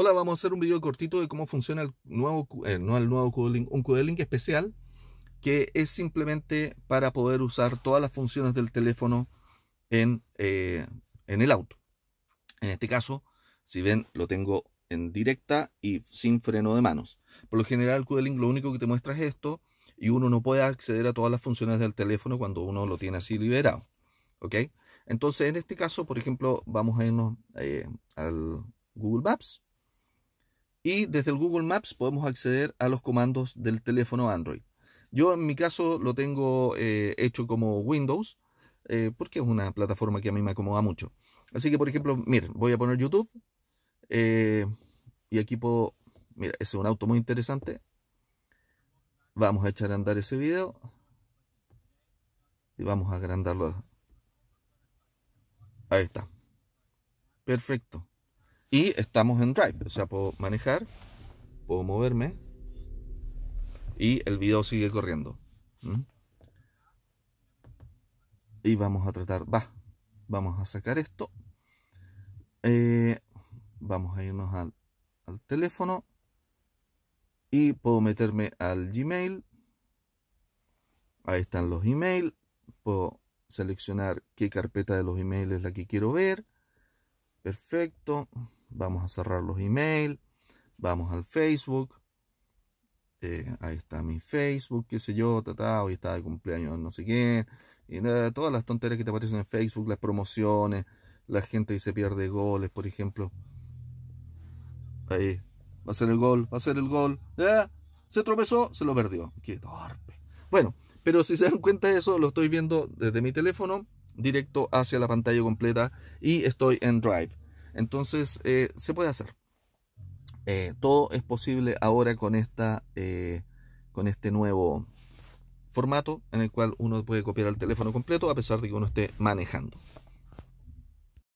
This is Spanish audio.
Hola, vamos a hacer un video cortito de cómo funciona el nuevo, eh, no el nuevo un QD-Link especial que es simplemente para poder usar todas las funciones del teléfono eh, en, el auto. En este caso, si ven, lo tengo en directa y sin freno de manos. Por lo general, el QD-Link lo único que te muestra es esto y uno no puede acceder a todas las funciones del teléfono cuando uno lo tiene así liberado. ¿Ok? Entonces, en este caso, por ejemplo, vamos a irnos eh, al Google Maps y desde el Google Maps podemos acceder a los comandos del teléfono Android. Yo en mi caso lo tengo eh, hecho como Windows eh, porque es una plataforma que a mí me acomoda mucho. Así que por ejemplo, miren, voy a poner YouTube eh, y aquí puedo, mira, ese es un auto muy interesante. Vamos a echar a andar ese video y vamos a agrandarlo. Ahí está. Perfecto. Y estamos en Drive, o sea, puedo manejar, puedo moverme y el video sigue corriendo. ¿Mm? Y vamos a tratar, va, vamos a sacar esto. Eh, vamos a irnos al, al teléfono y puedo meterme al Gmail. Ahí están los emails. Puedo seleccionar qué carpeta de los emails es la que quiero ver. Perfecto. Vamos a cerrar los email. Vamos al Facebook. Eh, ahí está mi Facebook, qué sé yo, tata, hoy está de cumpleaños, no sé qué. Y todas las tonterías que te aparecen en Facebook, las promociones, la gente que se pierde goles, por ejemplo. Ahí, va a ser el gol, va a ser el gol. Se tropezó, se lo perdió. Qué torpe. Bueno, pero si se dan cuenta de eso, lo estoy viendo desde mi teléfono, directo hacia la pantalla completa y estoy en Drive. Entonces, eh, se puede hacer. Eh, todo es posible ahora con, eh, con este nuevo formato en el cual uno puede copiar el teléfono completo a pesar de que uno esté manejando.